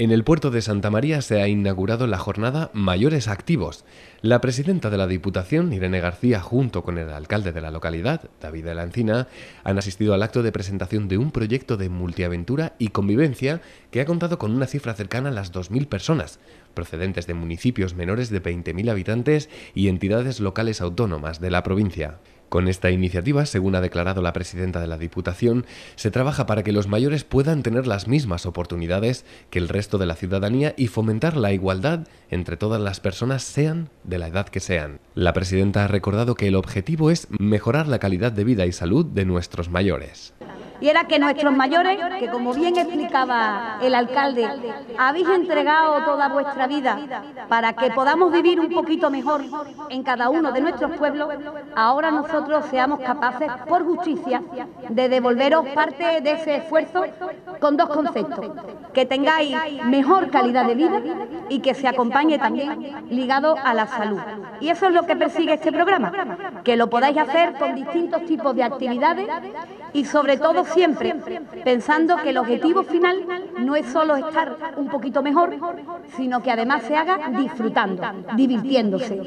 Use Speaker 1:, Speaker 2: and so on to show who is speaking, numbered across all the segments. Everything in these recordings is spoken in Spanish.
Speaker 1: En el puerto de Santa María se ha inaugurado la jornada Mayores Activos. La presidenta de la Diputación, Irene García, junto con el alcalde de la localidad, David de han asistido al acto de presentación de un proyecto de multiaventura y convivencia que ha contado con una cifra cercana a las 2.000 personas, procedentes de municipios menores de 20.000 habitantes y entidades locales autónomas de la provincia. Con esta iniciativa, según ha declarado la presidenta de la Diputación, se trabaja para que los mayores puedan tener las mismas oportunidades que el resto de la ciudadanía y fomentar la igualdad entre todas las personas, sean de la edad que sean. La presidenta ha recordado que el objetivo es mejorar la calidad de vida y salud de nuestros mayores
Speaker 2: y era que nuestros mayores, que como bien explicaba el alcalde, habéis entregado toda vuestra vida para que podamos vivir un poquito mejor en cada uno de nuestros pueblos, ahora nosotros seamos capaces, por justicia, de devolveros parte de ese esfuerzo con dos conceptos, que tengáis mejor calidad de vida y que se acompañe también ligado a la salud. Y eso es lo que persigue este programa, que lo podáis hacer con distintos tipos de actividades y sobre todo siempre pensando que el objetivo final no es solo estar un poquito mejor, sino que además se haga disfrutando, divirtiéndose.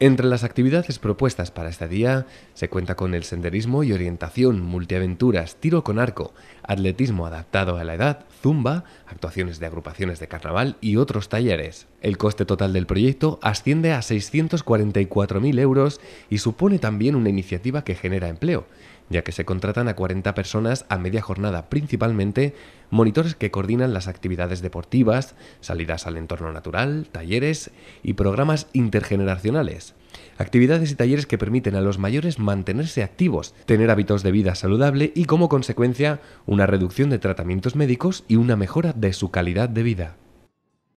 Speaker 1: Entre las actividades propuestas para este día se cuenta con el senderismo y orientación, multiaventuras, tiro con arco, atletismo adaptado a la edad, zumba, actuaciones de agrupaciones de carnaval y otros talleres. El coste total del proyecto asciende a 644.000 euros y supone también una iniciativa que genera empleo ya que se contratan a 40 personas a media jornada, principalmente monitores que coordinan las actividades deportivas, salidas al entorno natural, talleres y programas intergeneracionales. Actividades y talleres que permiten a los mayores mantenerse activos, tener hábitos de vida saludable y como consecuencia una reducción de tratamientos médicos y una mejora de su calidad de vida.